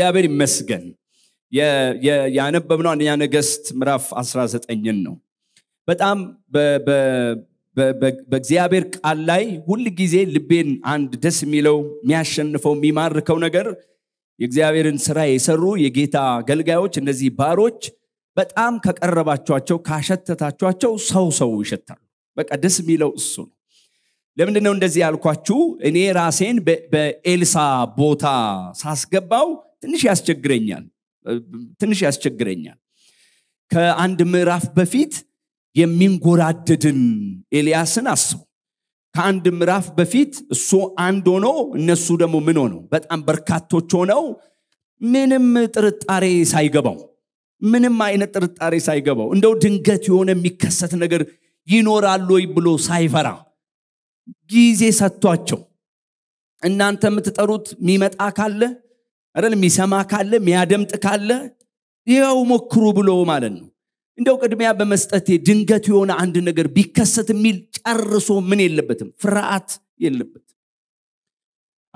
እግዚአብሔር ይመስገን ያነበብነው አንደኛ ነገስት ምዕራፍ 19 ነው በጣም በእግዚአብሔር ቃል ላይ ሁል ጊዜ ልቤን አንድ ደስ የሚለው የሚያሸንፈው የሚማርከው ነገር የእግዚአብሔርን ስራ የሰሩ የጌታ አገልጋዮች እነዚህ ባሮች በጣም ከቀረባቸኋቸው ካሸተታቸኋቸው ሰው ሰው ይሸታሉ በቃ ደስ የሚለው እሱ ነው ለምንድነው እንደዚህ ያልኳችሁ እኔ ራሴን በኤልሳ ቦታ ሳስገባው ትንሽ ያስቸግረኛል ትንሽ ያስቸግረኛል ከአንድ ምዕራፍ በፊት የሚንጎራደድን ኤልያስን አስቡ ከአንድ ምዕራፍ በፊት እሱ አንድ ሆኖ እነሱ ደግሞ ምን ሆነው በጣም በርካቶች ሆነው ምንም ጥርጣሬ ሳይገባው ምንም አይነት ጥርጣሬ ሳይገባው እንደው ድንገት የሆነ የሚከሰት ነገር ይኖራሉ ወይ ብሎ ሳይፈራ ጊዜ ሰጥቷቸው እናንተ የምትጠሩት የሚመጣ ካለ አይደል የሚሰማ ካለ የሚያደምጥ ካለ ይኸው ሞክሩ ብሎ ማለት ነው እንደው ቅድሚያ በመስጠት ድንገት የሆነ አንድ ነገር ቢከሰት የሚል ጨርሶ ምን የለበትም ፍርሃት የለበት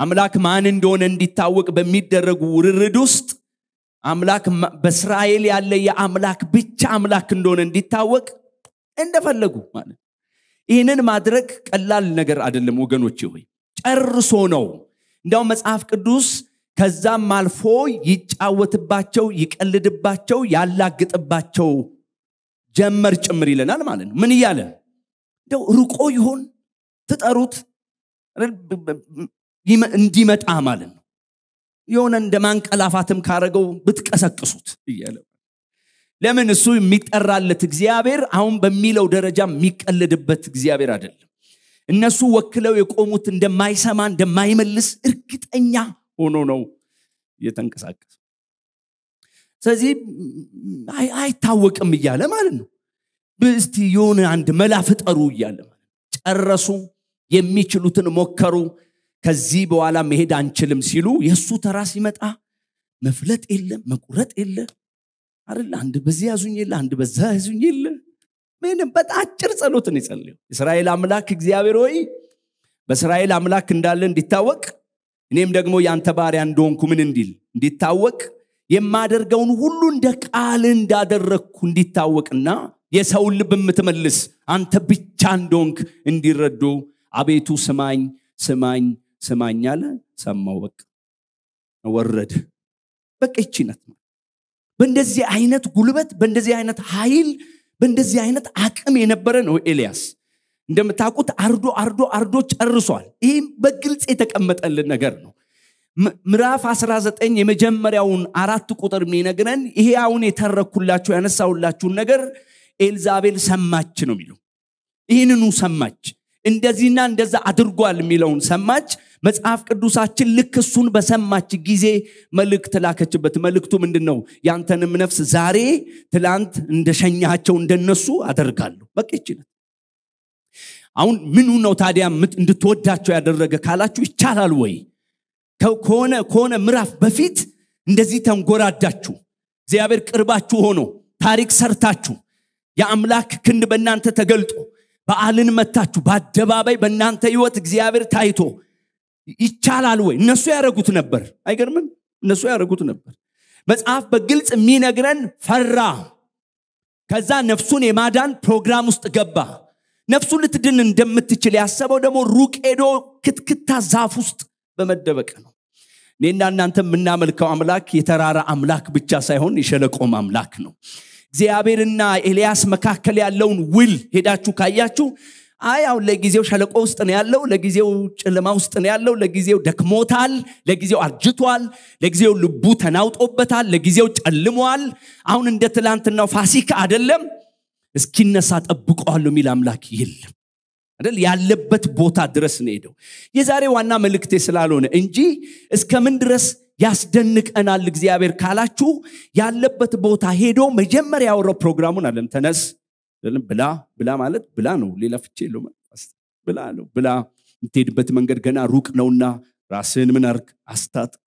አምላክ ማን እንደሆነ እንዲታወቅ በሚደረጉ ውርርድ ውስጥ አምላክ በእስራኤል ያለ የአምላክ ብቻ አምላክ እንደሆነ እንዲታወቅ እንደፈለጉ ማለት ይህንን ማድረግ ቀላል ነገር አይደለም ወገኖች ሆይ ጨርሶ ነው እንዲያውም መጽሐፍ ቅዱስ ከዛም አልፎ ይጫወትባቸው፣ ይቀልድባቸው፣ ያላግጥባቸው ጀመር ጭምር ይለናል ማለት ነው። ምን እያለ እንደው ርቆ ይሆን ትጠሩት እንዲመጣ ማለት ነው። የሆነ እንደ ማንቀላፋትም ካረገው ብትቀሰቅሱት እያለ ለምን እሱ የሚጠራለት እግዚአብሔር አሁን በሚለው ደረጃ የሚቀልድበት እግዚአብሔር አይደለም። እነሱ ወክለው የቆሙት እንደማይሰማ እንደማይመልስ እርግጠኛ ሆኖ ነው የተንቀሳቀሰ ስለዚህ አይታወቅም እያለ ማለት ነው። ብስቲ የሆነ አንድ መላ ፍጠሩ እያለ ጨረሱ፣ የሚችሉትን ሞከሩ። ከዚህ በኋላ መሄድ አንችልም ሲሉ የእሱ ተራ ሲመጣ መፍለጥ የለ መቁረጥ የለ አይደል አንድ በዚህ ያዙኝ የለ አንድ በዛ ያዙኝ የለ ምንም በጣጭር ጸሎትን ይጸልዩ እስራኤል አምላክ እግዚአብሔር ሆይ በእስራኤል አምላክ እንዳለ እንዲታወቅ እኔም ደግሞ ያንተ ባሪያ እንደሆንኩ ምን እንዲል እንዲታወቅ የማደርገውን ሁሉ እንደ ቃል እንዳደረግኩ እንዲታወቅና የሰውን ልብ የምትመልስ አንተ ብቻ እንደሆንክ እንዲረዱ አቤቱ ስማኝ ስማኝ ስማኝ አለ ሰማው በቃ ወረድ በቃ ነው በእንደዚህ አይነት ጉልበት በእንደዚህ አይነት ኃይል በእንደዚህ አይነት አቅም የነበረ ነው ኤልያስ እንደምታውቁት አርዶ አርዶ አርዶ ጨርሷል። ይህም በግልጽ የተቀመጠልን ነገር ነው። ምዕራፍ 19 የመጀመሪያውን አራት ቁጥር የሚነግረን ይሄ አሁን የተረኩላችሁ ያነሳውላችሁን ነገር ኤልዛቤል ሰማች ነው የሚለው። ይህንኑ ሰማች፣ እንደዚህና እንደዛ አድርጓል የሚለውን ሰማች። መጽሐፍ ቅዱሳችን ልክ እሱን በሰማች ጊዜ መልእክት ላከችበት። መልእክቱ ምንድን ነው? ያንተንም ነፍስ ዛሬ ትላንት እንደሸኛቸው እንደነሱ አደርጋለሁ። በቃ ይችላል አሁን ምኑ ነው ታዲያ እንድትወዳቸው ያደረገ ካላችሁ ይቻላል ወይ ከሆነ ከሆነ ምዕራፍ በፊት እንደዚህ ተንጎራዳችሁ እግዚአብሔር ቅርባችሁ ሆኖ ታሪክ ሰርታችሁ የአምላክ ክንድ በእናንተ ተገልጦ በአልን መታችሁ በአደባባይ በእናንተ ህይወት እግዚአብሔር ታይቶ ይቻላል ወይ እነሱ ያደረጉት ነበር አይገርምም እነሱ ያደረጉት ነበር መጽሐፍ በግልጽ የሚነግረን ፈራ ከዛ ነፍሱን የማዳን ፕሮግራም ውስጥ ገባ ነፍሱን ልትድን እንደምትችል ያሰበው ደግሞ ሩቅ ሄዶ ክትክታ ዛፍ ውስጥ በመደበቅ ነው እኔና እናንተ የምናመልከው አምላክ የተራራ አምላክ ብቻ ሳይሆን የሸለቆም አምላክ ነው እግዚአብሔርና ኤልያስ መካከል ያለውን ውል ሄዳችሁ ካያችሁ አይ አሁን ለጊዜው ሸለቆ ውስጥ ነው ያለው ለጊዜው ጨለማ ውስጥ ነው ያለው ለጊዜው ደክሞታል ለጊዜው አርጅቷል ለጊዜው ልቡ ተናውጦበታል ለጊዜው ጨልሟል አሁን እንደ ትላንትናው ፋሲካ አደለም እስኪነሳ ጠብቀዋለሁ የሚል አምላክ የለም አይደል ያለበት ቦታ ድረስ ነው ሄደው የዛሬ ዋና መልእክቴ ስላልሆነ እንጂ እስከምን ድረስ ያስደንቀናል እግዚአብሔር ካላችሁ ያለበት ቦታ ሄዶ መጀመሪያ ያወራው ፕሮግራሙን አለም ተነስ ብላ ብላ ማለት ብላ ነው ሌላ ፍቼ የለው ብላ ነው ብላ የምትሄድበት መንገድ ገና ሩቅ ነውና ራስህን ምን አርግ አስታጥቅ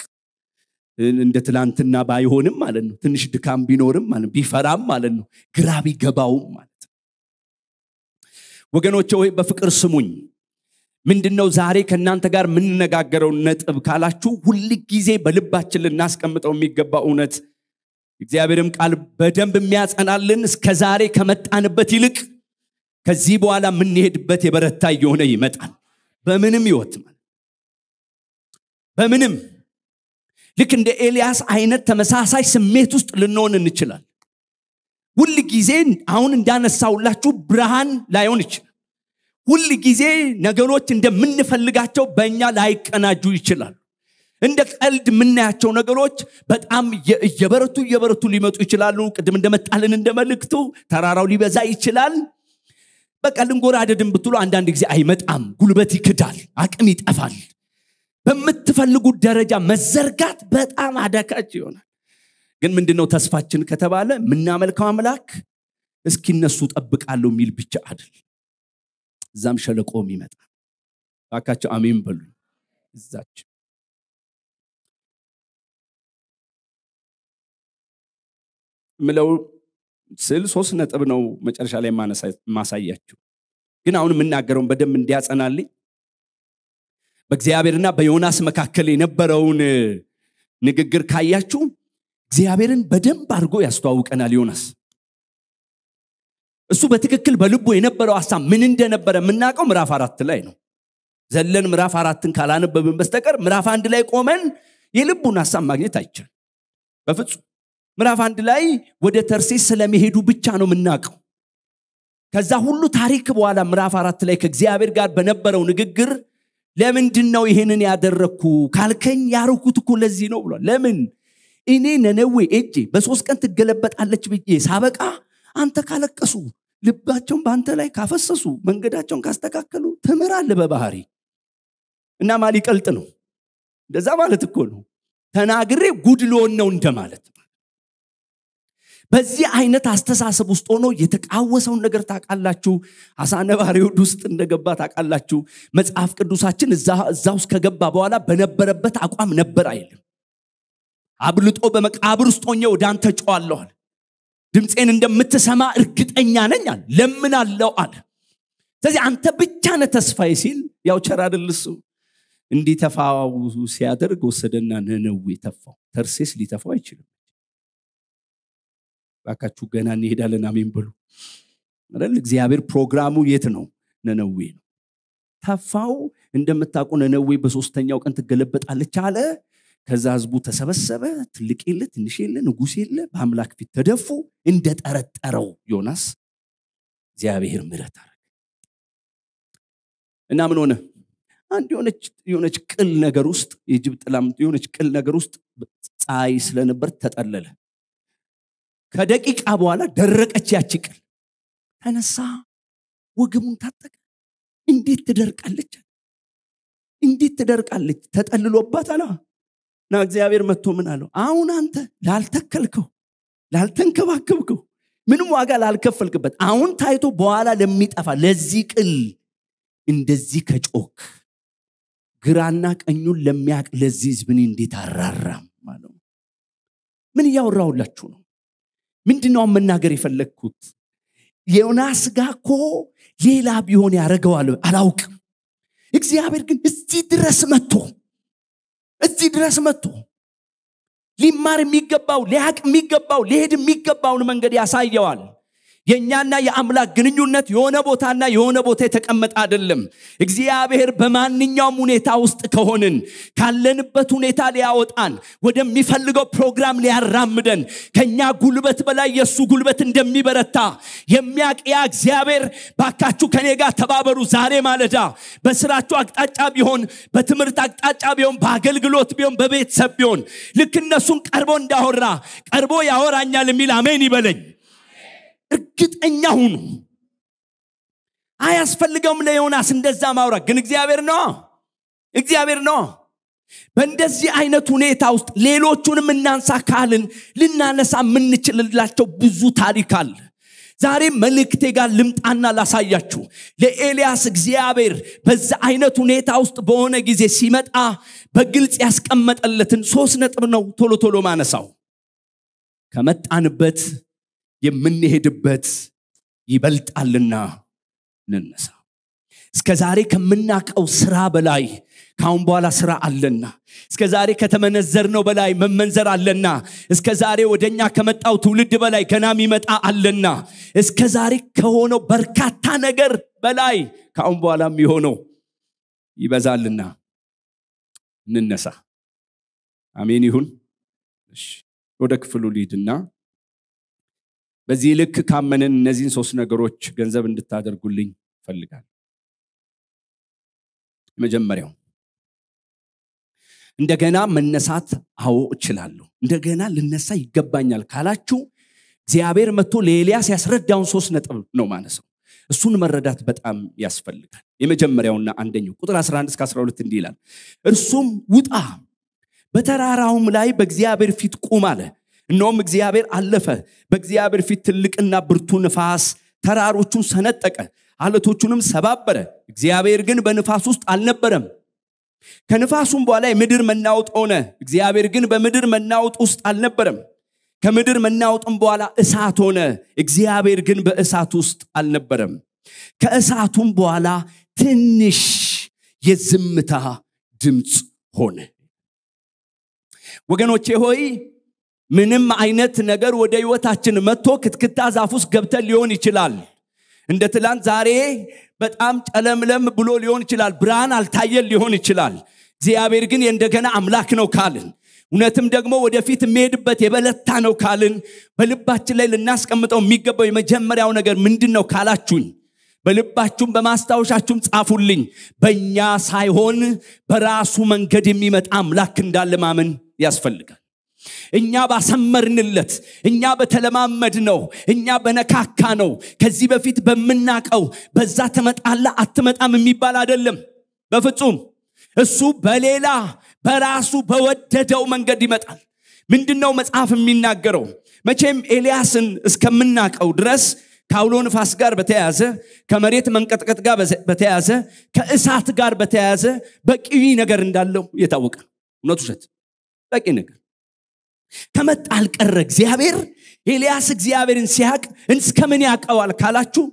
እንደ ትላንትና ባይሆንም ማለት ነው ትንሽ ድካም ቢኖርም ማለት ቢፈራም ማለት ነው ግራ ቢገባውም ማለት ነው ወይ በፍቅር ስሙኝ ምንድን ነው ዛሬ ከእናንተ ጋር የምንነጋገረው ነጥብ ካላችሁ ሁል ጊዜ በልባችን ልናስቀምጠው የሚገባ እውነት እግዚአብሔርም ቃል በደንብ የሚያጸናልን እስከ ዛሬ ከመጣንበት ይልቅ ከዚህ በኋላ የምንሄድበት የበረታ እየሆነ ይመጣል በምንም ይወት በምንም ልክ እንደ ኤልያስ አይነት ተመሳሳይ ስሜት ውስጥ ልንሆን እንችላል ሁል ጊዜ አሁን እንዳነሳውላችሁ ብርሃን ላይሆን ይችላል ሁል ጊዜ ነገሮች እንደምንፈልጋቸው በእኛ ላይቀናጁ ይችላል እንደ ቀልድ የምናያቸው ነገሮች በጣም እየበረቱ እየበረቱ ሊመጡ ይችላሉ ቅድም እንደመጣልን እንደመልክቱ ተራራው ሊበዛ ይችላል በቃ አደድን ብትሉ አንዳንድ ጊዜ አይመጣም ጉልበት ይክዳል አቅም ይጠፋል በምትፈልጉት ደረጃ መዘርጋት በጣም አዳካች ይሆናል ግን ምንድነው ተስፋችን ከተባለ የምናመልከው አምላክ እስኪ እነሱ ጠብቃለሁ የሚል ብቻ አድል እዛም ሸለቆም ይመጣ ባካቸው አሜን በሉ እዛች ምለው ስል ሶስት ነጥብ ነው መጨረሻ ላይ ማሳያችሁ ግን አሁን የምናገረውን በደንብ እንዲያጸናልኝ በእግዚአብሔርና በዮናስ መካከል የነበረውን ንግግር ካያችሁ እግዚአብሔርን በደንብ አድርጎ ያስተዋውቀናል ዮናስ እሱ በትክክል በልቡ የነበረው ሀሳብ ምን እንደነበረ የምናውቀው ምዕራፍ አራት ላይ ነው ዘለን ምዕራፍ አራትን ካላነበብን በስተቀር ምዕራፍ አንድ ላይ ቆመን የልቡን ሀሳብ ማግኘት አይቻል በፍጹም ምዕራፍ አንድ ላይ ወደ ተርሴስ ስለመሄዱ ብቻ ነው የምናውቀው ከዛ ሁሉ ታሪክ በኋላ ምዕራፍ አራት ላይ ከእግዚአብሔር ጋር በነበረው ንግግር ለምንድን ነው ይህንን ያደረግኩ ካልከኝ ያረኩት እኮ ለዚህ ነው ብሏል ለምን እኔ ነነዌ እጄ በሶስት ቀን ትገለበጣለች ብዬ ሳበቃ አንተ ካለቀሱ ልባቸውን በአንተ ላይ ካፈሰሱ መንገዳቸውን ካስተካከሉ ትምራል በባህሪ እና ማሊቀልጥ ነው እንደዛ ማለት እኮ ነው ተናግሬ ጉድሎን ነው እንደማለት በዚህ አይነት አስተሳሰብ ውስጥ ሆኖ የተቃወሰውን ነገር ታውቃላችሁ። አሳ ነባሪ ውስጥ እንደገባ ታውቃላችሁ። መጽሐፍ ቅዱሳችን እዛ ውስጥ ከገባ በኋላ በነበረበት አቋም ነበር አይልም። አብልጦ በመቃብር ውስጥ ሆኜ ወደ አንተ ጨዋለኋል ድምፄን እንደምትሰማ እርግጠኛ ነኝ አለ። ለምን አለው አለ። ስለዚህ አንተ ብቻ ነ ተስፋዬ ሲል ያው ቸር አይደል እሱ እንዲተፋው ሲያደርግ ወሰደና ነነዌ ተፋው። ተርሴስ ሊተፋው አይችልም። ባካችሁ ገና እንሄዳለን አሜን በሉ አይደል እግዚአብሔር ፕሮግራሙ የት ነው ነነዌ ነው ተፋው እንደምታውቁ ነነዌ በሶስተኛው ቀን ትገለበጣለች አለ ከዛ ህዝቡ ተሰበሰበ ትልቅ የለ ትንሽ የለ ንጉስ የለ በአምላክ ፊት ተደፉ እንደጠረጠረው ዮናስ እግዚአብሔር ምረት አረግ እና ምን ሆነ አንድ የሆነች ቅል ነገር ውስጥ የጅብ ጥላ የሆነች ቅል ነገር ውስጥ ፀሐይ ስለነበር ተጠለለ ከደቂቃ በኋላ ደረቀች ያችቅል ቅል ተነሳ ወገቡን ታጠቀ እንዴት ትደርቃለች እንዴት ትደርቃለች ተጠልሎባት አለ እና እግዚአብሔር መጥቶ ምን አለው አሁን አንተ ላልተከልከው ላልተንከባከብከው ምንም ዋጋ ላልከፈልክበት አሁን ታይቶ በኋላ ለሚጠፋ ለዚህ ቅል እንደዚህ ከጮክ ግራና ቀኙን ለሚያቅ ለዚህ ህዝብን እንዴት አራራም አለው ምን እያወራውላችሁ ነው ምንድነው መናገር የፈለግኩት ዮናስ ጋ ኮ ሌላ ቢሆን ያደረገዋል አላውቅም እግዚአብሔር ግን እዚህ ድረስ መጥቶ እዚህ ድረስ መጥቶ ሊማር የሚገባው ሊያቅ የሚገባው ሊሄድ የሚገባውን መንገድ ያሳየዋል የእኛና የአምላክ ግንኙነት የሆነ ቦታና የሆነ ቦታ የተቀመጠ አይደለም። እግዚአብሔር በማንኛውም ሁኔታ ውስጥ ከሆንን ካለንበት ሁኔታ ሊያወጣን ወደሚፈልገው ፕሮግራም ሊያራምደን ከኛ ጉልበት በላይ የእሱ ጉልበት እንደሚበረታ የሚያቅያ እግዚአብሔር ባካችሁ ከኔ ጋር ተባበሩ። ዛሬ ማለዳ በስራችሁ አቅጣጫ ቢሆን፣ በትምህርት አቅጣጫ ቢሆን፣ በአገልግሎት ቢሆን፣ በቤተሰብ ቢሆን ልክ እነሱን ቀርቦ እንዳወራ ቀርቦ ያወራኛል የሚል አሜን ይበለኝ። እርግጠኛ ሁኑ አያስፈልገውም ለዮናስ እንደዛ ማውራት ግን እግዚአብሔር ነው እግዚአብሔር ነው በእንደዚህ አይነት ሁኔታ ውስጥ ሌሎቹንም እናንሳ ካልን ልናነሳ የምንችልላቸው ብዙ ታሪክ አለ ዛሬ መልእክቴ ጋር ልምጣና ላሳያችሁ ለኤልያስ እግዚአብሔር በዛ አይነት ሁኔታ ውስጥ በሆነ ጊዜ ሲመጣ በግልጽ ያስቀመጠለትን ሶስት ነጥብ ነው ቶሎ ቶሎ ማነሳው ከመጣንበት የምንሄድበት ይበልጣልና እንነሳ። እስከ ዛሬ ከምናቀው ስራ በላይ ካሁን በኋላ ስራ አለና፣ እስከ ዛሬ ከተመነዘርነው በላይ መመንዘር አለና፣ እስከ ዛሬ ወደኛ ከመጣው ትውልድ በላይ ገና የሚመጣ አለና፣ እስከ ዛሬ ከሆነው በርካታ ነገር በላይ ካሁን በኋላ የሚሆነው ይበዛልና እንነሳ። አሜን ይሁን። ወደ ክፍሉ ሊድና በዚህ ልክ ካመንን እነዚህን ሶስት ነገሮች ገንዘብ እንድታደርጉልኝ ይፈልጋል መጀመሪያው እንደገና መነሳት አዎ እችላለሁ እንደገና ልነሳ ይገባኛል ካላችሁ እግዚአብሔር መጥቶ ለኤልያስ ያስረዳውን ሶስት ነጥብ ነው ማነሰው እሱን መረዳት በጣም ያስፈልጋል የመጀመሪያውና አንደኛው ቁጥር 11 እስከ 12 እንዲህ ይላል እርሱም ውጣ በተራራውም ላይ በእግዚአብሔር ፊት ቁም አለ እነሆም እግዚአብሔር አለፈ። በእግዚአብሔር ፊት ትልቅና ብርቱ ንፋስ ተራሮቹን ሰነጠቀ፣ አለቶቹንም ሰባበረ። እግዚአብሔር ግን በንፋስ ውስጥ አልነበረም። ከንፋሱም በኋላ የምድር መናወጥ ሆነ። እግዚአብሔር ግን በምድር መናወጥ ውስጥ አልነበረም። ከምድር መናወጥም በኋላ እሳት ሆነ። እግዚአብሔር ግን በእሳት ውስጥ አልነበረም። ከእሳቱም በኋላ ትንሽ የዝምታ ድምፅ ሆነ። ወገኖቼ ሆይ ምንም አይነት ነገር ወደ ህይወታችን መጥቶ ክትክታ ዛፍ ውስጥ ገብተን ሊሆን ይችላል። እንደ ትላንት ዛሬ በጣም ጨለምለም ብሎ ሊሆን ይችላል። ብርሃን አልታየን ሊሆን ይችላል። እግዚአብሔር ግን የእንደገና አምላክ ነው ካልን እውነትም ደግሞ ወደፊት የሚሄድበት የበለታ ነው ካልን በልባችን ላይ ልናስቀምጠው የሚገባው የመጀመሪያው ነገር ምንድን ነው ካላችሁኝ በልባችሁም በማስታወሻችሁም ጻፉልኝ በእኛ ሳይሆን በራሱ መንገድ የሚመጣ አምላክ እንዳለ ማመን ያስፈልጋል እኛ ባሰመርንለት፣ እኛ በተለማመድ ነው፣ እኛ በነካካ ነው። ከዚህ በፊት በምናቀው በዛ ተመጣላ አትመጣም የሚባል አይደለም፣ በፍጹም እሱ በሌላ በራሱ በወደደው መንገድ ይመጣል። ምንድን ነው መጽሐፍ የሚናገረው? መቼም ኤልያስን እስከምናቀው ድረስ ከአውሎ ንፋስ ጋር በተያያዘ ከመሬት መንቀጥቀጥ ጋር በተያያዘ ከእሳት ጋር በተያያዘ በቂ ነገር እንዳለው የታወቀ እውነት ውሸት በቂ ነገር ከመጣ አልቀረ እግዚአብሔር ኤልያስ እግዚአብሔርን ሲያቅ እስከ ምን ያቀዋል ካላችሁ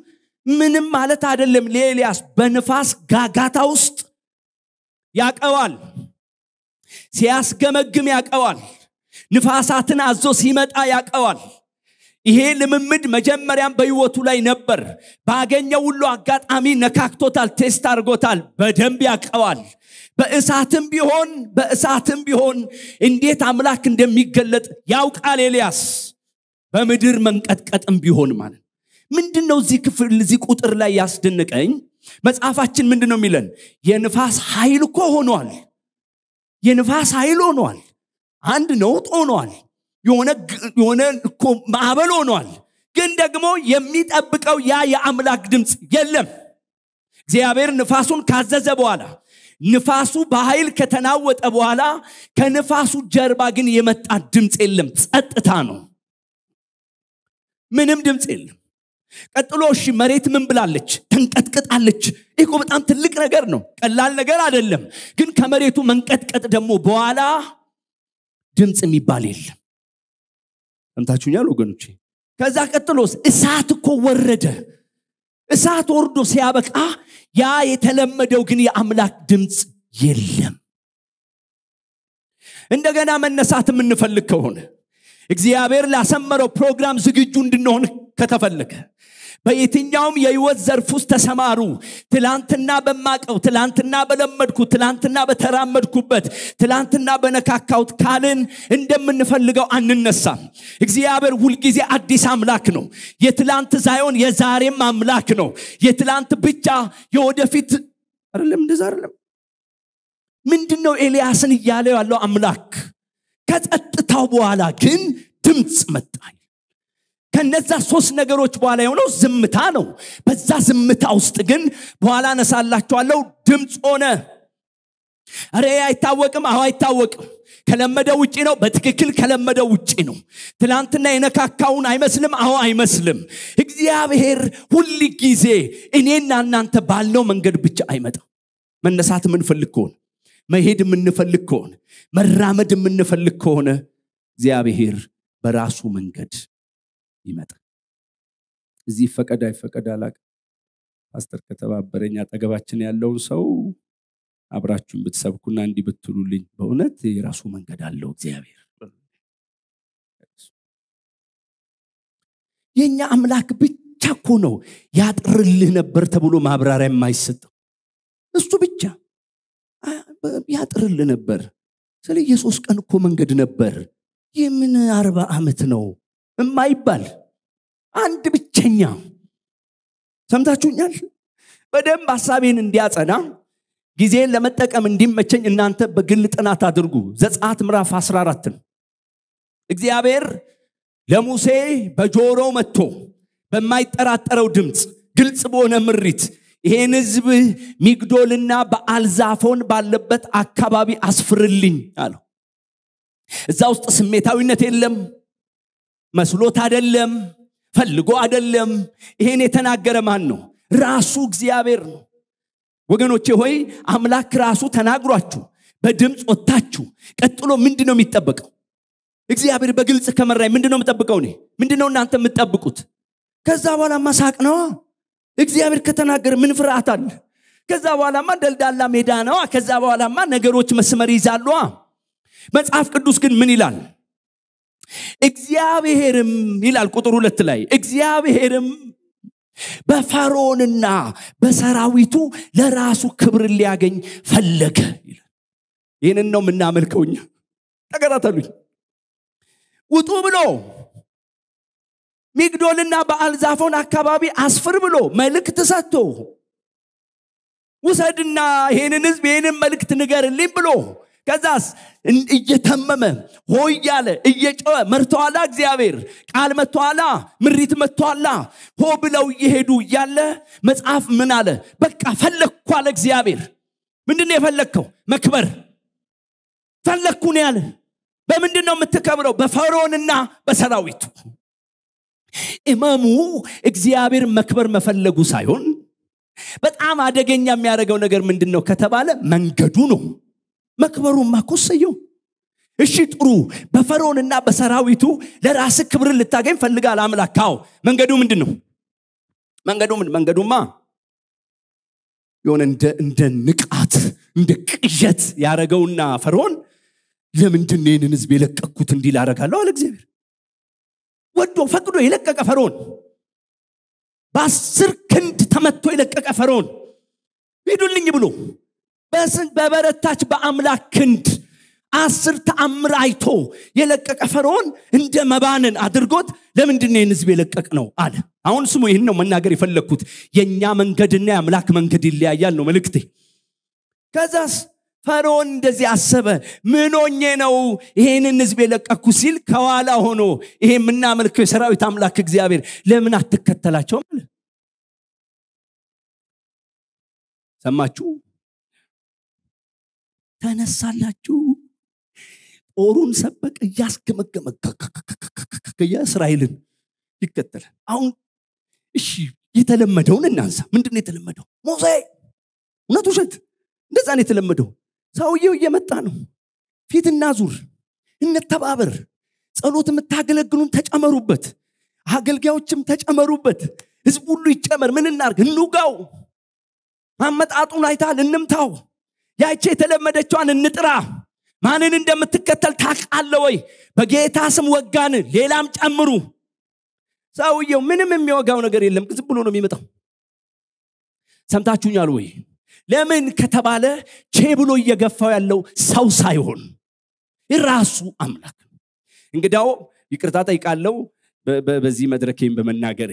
ምንም ማለት አይደለም ለኤልያስ በንፋስ ጋጋታ ውስጥ ያቀዋል ሲያስገመግም ያቀዋል ንፋሳትን አዞ ሲመጣ ያቀዋል ይሄ ልምምድ መጀመሪያም በህይወቱ ላይ ነበር ባገኘው ሁሉ አጋጣሚ ነካክቶታል ቴስት አድርጎታል በደንብ ያቀዋል በእሳትም ቢሆን በእሳትም ቢሆን እንዴት አምላክ እንደሚገለጥ ያውቃል ኤልያስ። በምድር መንቀጥቀጥም ቢሆን ማለት ምንድን ነው እዚህ ክፍል እዚህ ቁጥር ላይ ያስደነቀኝ? መጽሐፋችን ምንድን ነው የሚለን? የንፋስ ኃይል እኮ ሆኗል። የንፋስ ኃይል ሆኗል። አንድ ነውጥ ሆኗል። የሆነ እኮ ማዕበል ሆኗል። ግን ደግሞ የሚጠብቀው ያ የአምላክ ድምፅ የለም። እግዚአብሔር ንፋሱን ካዘዘ በኋላ ንፋሱ በኃይል ከተናወጠ በኋላ ከንፋሱ ጀርባ ግን የመጣ ድምፅ የለም ጸጥታ ነው ምንም ድምፅ የለም ቀጥሎ እሺ መሬት ምን ብላለች ተንቀጥቅጣለች ይህ በጣም ትልቅ ነገር ነው ቀላል ነገር አይደለም ግን ከመሬቱ መንቀጥቀጥ ደግሞ በኋላ ድምፅ የሚባል የለም ሰምታችሁኛል ወገኖቼ ከዛ ቀጥሎስ እሳት እኮ ወረደ እሳት ወርዶ ሲያበቃ ያ የተለመደው ግን የአምላክ ድምፅ የለም እንደገና መነሳት የምንፈልግ ከሆነ እግዚአብሔር ላሰመረው ፕሮግራም ዝግጁ እንድንሆን ከተፈለገ በየትኛውም የህይወት ዘርፍ ውስጥ ተሰማሩ። ትላንትና በማቀው፣ ትላንትና በለመድኩ ትላንትና በተራመድኩበት፣ ትላንትና በነካካውት ካልን እንደምንፈልገው አንነሳም። እግዚአብሔር ሁልጊዜ አዲስ አምላክ ነው። የትላንት ሳይሆን የዛሬም አምላክ ነው። የትላንት ብቻ የወደፊት አይደለም፣ እንደዛ አይደለም። ምንድን ነው ኤልያስን እያለ ያለው አምላክ? ከጸጥታው በኋላ ግን ድምፅ መጣኝ ከነዛ ሶስት ነገሮች በኋላ የሆነው ዝምታ ነው። በዛ ዝምታ ውስጥ ግን በኋላ አነሳላችኋለሁ ድምፅ ሆነ። ኧረ አይታወቅም። አሁ አይታወቅም። ከለመደ ውጪ ነው። በትክክል ከለመደ ውጪ ነው። ትላንትና የነካካውን አይመስልም። አሁ አይመስልም። እግዚአብሔር ሁል ጊዜ እኔና እናንተ ባልነው መንገድ ብቻ አይመጣም። መነሳት የምንፈልግ ከሆነ መሄድ የምንፈልግ ከሆነ መራመድ የምንፈልግ ከሆነ እግዚአብሔር በራሱ መንገድ ይመጣል እዚህ ፈቀድ አይፈቀድ አላቅ ፓስተር ከተባበረኝ አጠገባችን ያለውን ሰው አብራችሁን ብትሰብኩና እንዲህ ብትሉልኝ በእውነት የራሱ መንገድ አለው እግዚአብሔር። የእኛ አምላክ ብቻ ኮ ነው ያጥርልህ ነበር ተብሎ ማብራሪያ የማይሰጠው እሱ ብቻ ያጥርልህ ነበር። ስለ ኢየሱስ ቀን እኮ መንገድ ነበር። የምን አርባ ዓመት ነው የማይባል አንድ ብቸኛ ሰምታችሁኛል በደንብ ሀሳቤን እንዲያጸና ጊዜን ለመጠቀም እንዲመቸኝ እናንተ በግል ጥናት አድርጉ ዘጻት ምዕራፍ 14 እግዚአብሔር ለሙሴ በጆሮ መጥቶ በማይጠራጠረው ድምፅ ግልጽ በሆነ ምሪት ይሄን ህዝብ ሚግዶልና በአልዛፎን ባለበት አካባቢ አስፍርልኝ አለው እዛ ውስጥ ስሜታዊነት የለም መስሎት አደለም ፈልጎ አደለም ይሄን የተናገረ ማን ነው ራሱ እግዚአብሔር ነው ወገኖቼ ሆይ አምላክ ራሱ ተናግሯችሁ በድምፅ ወጥታችሁ ቀጥሎ ምንድን ነው የሚጠበቀው እግዚአብሔር በግልጽ ከመራኝ ምንድን ነው የምጠብቀው እኔ ምንድን ነው እናንተ የምትጠብቁት ከዛ በኋላ ማሳቅ ነዋ እግዚአብሔር ከተናገረ ምን ፍርሃት አለ ከዛ በኋላማ ደልዳላ ሜዳ ነዋ ከዛ በኋላማ ነገሮች መስመር ይዛሉዋ መጽሐፍ ቅዱስ ግን ምን ይላል እግዚአብሔርም ይላል ቁጥር ሁለት ላይ እግዚአብሔርም በፈርዖንና በሰራዊቱ ለራሱ ክብር ሊያገኝ ፈለገ ይህንን ነው የምናመልከውኛ ተከታተሉኝ ውጡ ብሎ ሚግዶልና በአልዛፎን አካባቢ አስፍር ብሎ መልእክት ሰጥቶ ውሰድና ይህንን ህዝብ ይህንን መልእክት ንገርልኝ ብሎ ከዛስ እየተመመ ሆይ ያለ እየጮኸ መርተኋላ እግዚአብሔር ቃል መጥተኋላ ምሪት መጥተኋላ ሆ ብለው እየሄዱ እያለ መጽሐፍ ምን አለ በቃ ፈለግኩ አለ እግዚአብሔር ምንድን ነው የፈለግከው መክበር ፈለግኩን ያለ በምንድን ነው የምትከብረው በፈርዖንና በሰራዊቱ እመሙ እግዚአብሔር መክበር መፈለጉ ሳይሆን በጣም አደገኛ የሚያደርገው ነገር ምንድን ነው ከተባለ መንገዱ ነው መክበሩማ እኮ ሰየው እሺ ጥሩ በፈርዖንና በሰራዊቱ ለራስ ክብርን ልታገኝ ፈልጋል አምላክ አዎ መንገዱ ምንድን ነው መንገዱ መንገዱማ የሆነ እንደ ንቃት እንደ ቅዠት ያደረገውና ፈርዖን ለምንድን ይህንን ህዝብ የለቀቅኩት እንዲል አደረጋለሁ አለ እግዚአብሔር ወዶ ፈቅዶ የለቀቀ ፈርዖን በአስር ክንድ ተመቶ የለቀቀ ፈርዖን ሂዱልኝ ብሎ በበረታች በአምላክ ክንድ አስር ተአምር አይቶ የለቀቀ ፈርዖን እንደ መባንን አድርጎት ለምንድን ይህን ህዝብ የለቀቅ ነው አለ አሁን ስሙ ይህን ነው መናገር የፈለግኩት የእኛ መንገድና የአምላክ መንገድ ይለያያል ነው መልእክቴ ከዛስ ፈርዖን እንደዚህ አሰበ ምኖኜ ነው ይሄንን ህዝብ የለቀኩ ሲል ከኋላ ሆኖ ይሄ የምናመልከው የሰራዊት አምላክ እግዚአብሔር ለምን አትከተላቸውም አለ ሰማችሁ ተነሳላችሁ ጦሩን ሰበቀ እያስገመገመ የእስራኤልን ይከተላል አሁን እሺ የተለመደውን እናንሳ ምንድን የተለመደው ሞሴ እውነት ውሸት እንደዛ ነው የተለመደው ሰውየው እየመጣ ነው ፊት እናዙር እንተባበር ጸሎት የምታገለግሉን ተጨመሩበት አገልጋዮችም ተጨመሩበት ህዝብ ሁሉ ይጨመር ምን እናርግ እንውጋው አመጣጡን አይታል እንምታው ያቺ የተለመደችዋን እንጥራ ማንን እንደምትከተል ታቃለ ወይ በጌታ ስም ወጋን ሌላም ጨምሩ ሰውየው ምንም የሚወጋው ነገር የለም ዝም ብሎ ነው የሚመጣው ሰምታችሁኛል ወይ ለምን ከተባለ ቼ ብሎ እየገፋው ያለው ሰው ሳይሆን ራሱ አምላክ እንግዳው ይቅርታ ጠይቃለው በዚህ መድረኬም በመናገሬ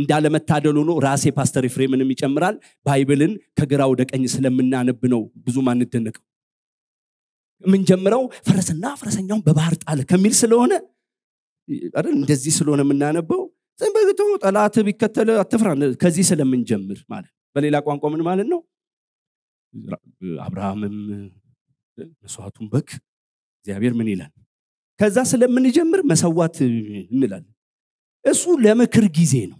እንዳለመታደል ሆኖ ራሴ ፓስተር ፍሬምንም ይጨምራል ባይብልን ከግራ ወደ ቀኝ ስለምናነብ ነው ብዙም አንደነቅም የምንጀምረው ፈረስና ፈረሰኛውን በባህር ጣለ ከሚል ስለሆነ እንደዚህ ስለሆነ የምናነበው በግቶ ጠላት ቢከተል አትፍራ ከዚህ ስለምንጀምር ማለት በሌላ ቋንቋ ምን ማለት ነው አብርሃምም መስዋቱን በግ እግዚአብሔር ምን ይላል ከዛ ስለምንጀምር መሰዋት እንላለን እሱ ለምክር ጊዜ ነው